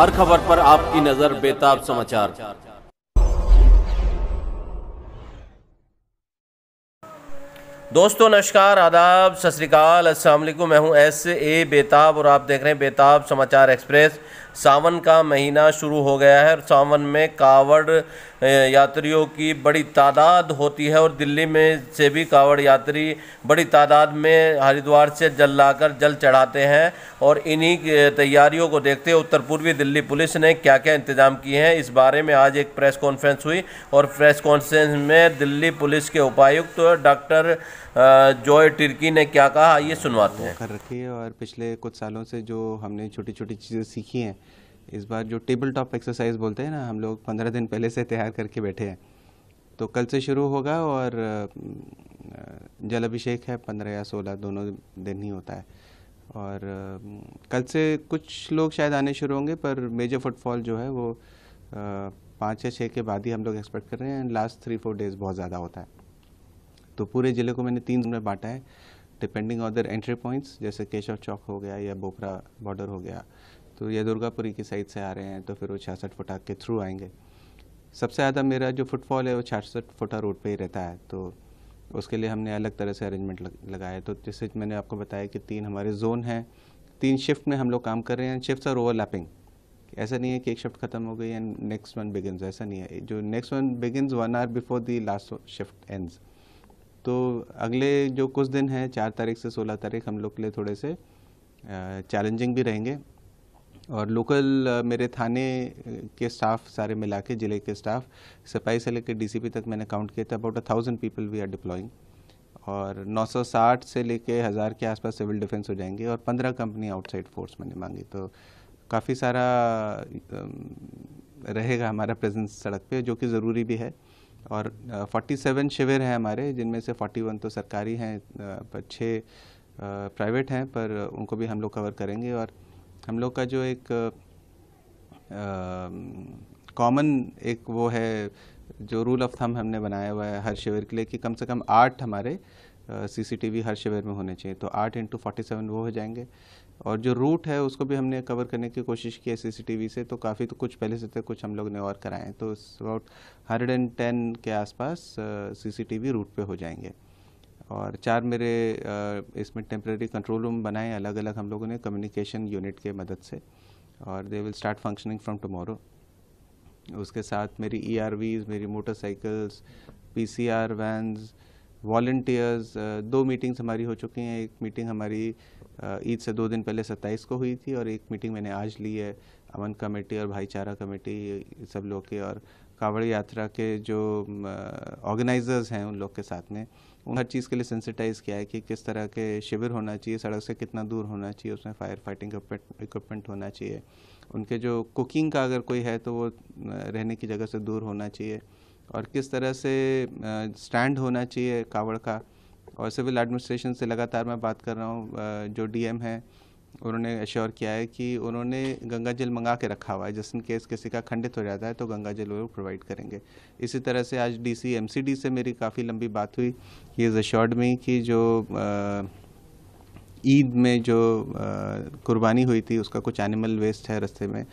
हर खबर पर आपकी नजर बेताब समाचार दोस्तों नमस्कार आदाब सत श्रीकाल मैं हूं एस ए बेताब और आप देख रहे हैं बेताब समाचार एक्सप्रेस सावन का महीना शुरू हो गया है और सावन में कावड़ यात्रियों की बड़ी तादाद होती है और दिल्ली में से भी कावड़ यात्री बड़ी तादाद में हरिद्वार से जल लाकर जल चढ़ाते हैं और इन्हीं तैयारियों को देखते हुए उत्तर पूर्वी दिल्ली पुलिस ने क्या क्या इंतजाम किए हैं इस बारे में आज एक प्रेस कॉन्फ्रेंस हुई और प्रेस कॉन्फ्रेंस में दिल्ली पुलिस के उपायुक्त तो डॉक्टर जॉय टिर्की ने क्या कहा ये सुनवाते हैं कर रखी है और पिछले कुछ सालों से जो हमने छोटी छोटी चीज़ें सीखी हैं इस बार जो टेबल टॉप एक्सरसाइज बोलते हैं ना हम लोग पंद्रह दिन पहले से तैयार करके बैठे हैं तो कल से शुरू होगा और जल अभिषेक है पंद्रह या सोलह दोनों दिन ही होता है और कल से कुछ लोग शायद आने शुरू होंगे पर मेजर फुटफॉल जो है वो पाँच या छः के बाद ही हम लोग एक्सपेक्ट कर रहे हैं and last three four days बहुत ज़्यादा होता है तो पूरे ज़िले को मैंने तीन में बांटा है depending on the entry points जैसे केशव चौक हो गया या बोपरा बॉर्डर हो गया तो ये दुर्गापुरी की साइड से आ रहे हैं तो फिर वो छियासठ फुटा के थ्रू आएंगे सबसे ज़्यादा मेरा जो फुटफॉल है वो छियासठ फुटा रोड पर ही रहता है तो उसके लिए हमने अलग तरह से अरेंजमेंट लगाया तो जैसे मैंने आपको बताया कि तीन हमारे जोन हैं तीन शिफ्ट में हम लोग काम कर रहे हैं शिफ्ट आर ओवरलैपिंग ऐसा नहीं है कि एक शिफ्ट खत्म हो गई एंड नेक्स्ट वन बिगिनस ऐसा नहीं है जो next one begins one hour before the last shift ends तो अगले जो कुछ दिन हैं चार तारीख से सोलह तारीख हम लोग के लिए थोड़े से चैलेंजिंग भी रहेंगे और लोकल मेरे थाने के स्टाफ सारे मिला के ज़िले के स्टाफ सिपाही से लेकर डीसीपी तक मैंने काउंट किया था about a thousand people we are deploying और 960 से लेके हज़ार के आसपास सिविल डिफेंस हो जाएंगे और 15 कंपनी आउटसाइड फोर्स मैंने मांगी तो काफ़ी सारा रहेगा हमारा प्रेजेंस सड़क पे जो कि ज़रूरी भी है और 47 शिविर हैं हमारे जिनमें से 41 तो सरकारी हैं पर छः प्राइवेट हैं पर उनको भी हम लोग कवर करेंगे और हम लोग का जो एक कॉमन एक वो है जो रूल ऑफ थम हमने बनाया हुआ है हर शिविर के लिए कि कम से कम आठ हमारे सीसीटीवी हर शिविर में होने चाहिए तो आठ इंटू फोर्टी सेवन वो हो जाएंगे और जो रूट है उसको भी हमने कवर करने की कोशिश की है सीसीटीवी से तो काफ़ी तो कुछ पहले से थे तो कुछ हम लोग ने और कराए तो अबाउट हंड्रेड एंड टेन के आसपास सीसीटीवी रूट पे हो जाएंगे और चार मेरे इसमें टेम्प्रेरी कंट्रोल रूम बनाए अलग अलग हम लोगों ने कम्युनिकेशन यूनिट के मदद से और they will start functioning from tomorrow उसके साथ मेरी ई आर वीज मेरी motorcycles P C R vans volunteers दो मीटिंग्स हमारी हो चुकी हैं एक मीटिंग हमारी ईद से दो दिन पहले सत्ताईस को हुई थी और एक मीटिंग मैंने आज ली है अमन कमेटी और भाईचारा कमेटी सब लोग के और कांवड़ यात्रा के जो ऑर्गेनाइजर्स हैं उन लोग के साथ में हर चीज़ के लिए सेंसिटाइज किया है कि किस तरह के शिविर होना चाहिए सड़क से कितना दूर होना चाहिए उसमें फायर फाइटिंग इक्विपमेंट होना चाहिए उनके जो कुकिंग का अगर कोई है तो वो रहने की जगह से दूर होना चाहिए और किस तरह से स्टैंड होना चाहिए कावड़ का और सिविल एडमिनिस्ट्रेशन से लगातार मैं बात कर रहा हूँ जो डीएम है उन्होंने एश्योर किया है कि उन्होंने गंगा जल मंगा के रखा हुआ है जिस इन केस किसी का खंडित हो जाता है तो गंगा जल वो प्रोवाइड करेंगे इसी तरह से आज डीसी एमसीडी से मेरी काफ़ी लंबी बात हुई ही इज़ एश्योर्ड मी कि जो ईद में जो कुर्बानी हुई थी उसका कुछ एनिमल वेस्ट है रस्ते में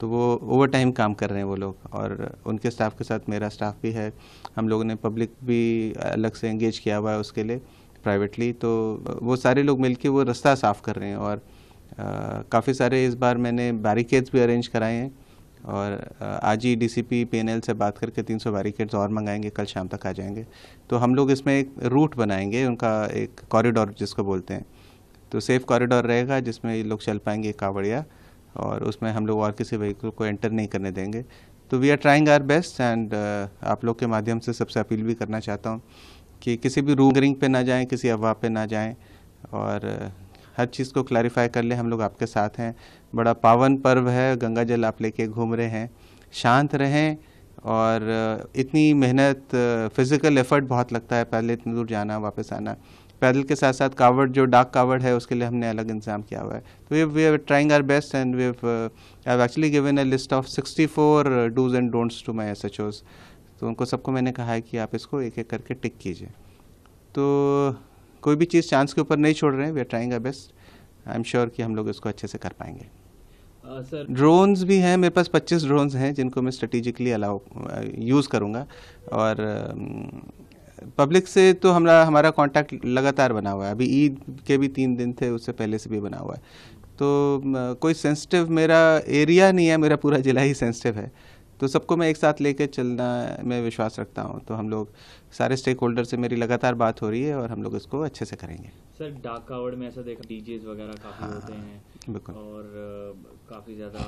तो वो ओवर टाइम काम कर रहे हैं वो लोग और उनके स्टाफ के साथ मेरा स्टाफ भी है हम लोगों ने पब्लिक भी अलग से एंगेज किया हुआ है उसके लिए प्राइवेटली तो वो सारे लोग मिलके वो रास्ता साफ़ कर रहे हैं और काफ़ी सारे इस बार मैंने बैरिकेड्स भी अरेंज कराए हैं और आज ही डीसीपी पीएनएल से बात करके 300 बैरिकेड्स और मंगाएंगे कल शाम तक आ जाएंगे तो हम लोग इसमें एक रूट बनाएंगे उनका एक कॉरिडोर जिसको बोलते हैं तो सेफ कॉरिडोर रहेगा जिसमें ये लोग चल पाएंगे कावड़िया और उसमें हम लोग और किसी व्हीकल को एंटर नहीं करने देंगे तो we are trying our best and आप लोग के माध्यम से सबसे अपील भी करना चाहता हूँ कि किसी भी रूगरिंग पर ना जाएँ किसी अफवाह पे ना जाएँ और uh, हर चीज़ को क्लैरिफाई कर ले हम लोग आपके साथ हैं बड़ा पावन पर्व है गंगा जल आप लेके घूम रहे हैं शांत रहें और इतनी मेहनत फिज़िकल एफ़र्ट बहुत लगता है पहले इतनी दूर जाना वापस आना पैदल के साथ साथ कावड़ जो डाक कावड़ है उसके लिए हमने अलग इंतजाम किया हुआ है तो we are trying our best and we have actually given a list of 64 dos and don'ts to my S H Os तो उनको सबको मैंने कहा है कि आप इसको एक एक करके टिक कीजिए तो कोई भी चीज़ चांस के ऊपर नहीं छोड़ रहे हैं we are trying a best I am sure कि हम लोग इसको अच्छे से कर पाएंगे सर ड्रोन्स भी हैं मेरे पास 25 ड्रोन्स हैं जिनको मैं स्ट्रेटिजिकली अलाउ यूज़ करूँगा और पब्लिक से तो हमारा हमारा कांटेक्ट लगातार बना हुआ है अभी ईद के भी तीन दिन थे उससे पहले से भी बना हुआ है तो कोई सेंसिटिव मेरा एरिया नहीं है मेरा पूरा जिला ही सेंसिटिव है तो सबको मैं एक साथ लेकर चलना में विश्वास रखता हूँ तो हम लोग सारे स्टेक होल्डर से मेरी लगातार बात हो रही है और हम लोग इसको अच्छे से करेंगे सर डाक कावड़ में ऐसा देखा डीजेज वगैरह काफ़ी हाँ, होते हैं हाँ, बिल्कुल और काफ़ी ज़्यादा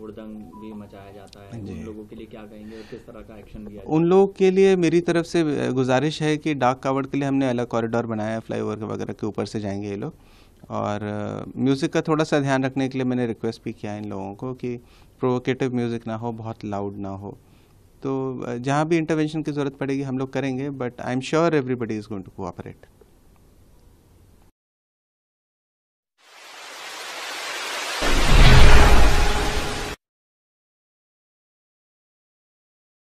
हुड़दंग भी मचाया जाता है उन लोगों के लिए क्या कहेंगे और किस तरह का एक्शन उन लोगों के लिए मेरी तरफ से गुजारिश है कि डाक कावड़ के लिए हमने अलग कॉरिडोर बनाया है फ्लाई वगैरह के ऊपर से जाएंगे ये लोग और म्यूज़िक uh, का थोड़ा सा ध्यान रखने के लिए मैंने रिक्वेस्ट भी किया इन लोगों को कि प्रोवोकेटिव म्यूज़िक ना हो बहुत लाउड ना हो तो uh, जहाँ भी इंटरवेंशन की ज़रूरत पड़ेगी हम लोग करेंगे but I am sure everybody is going to cooperate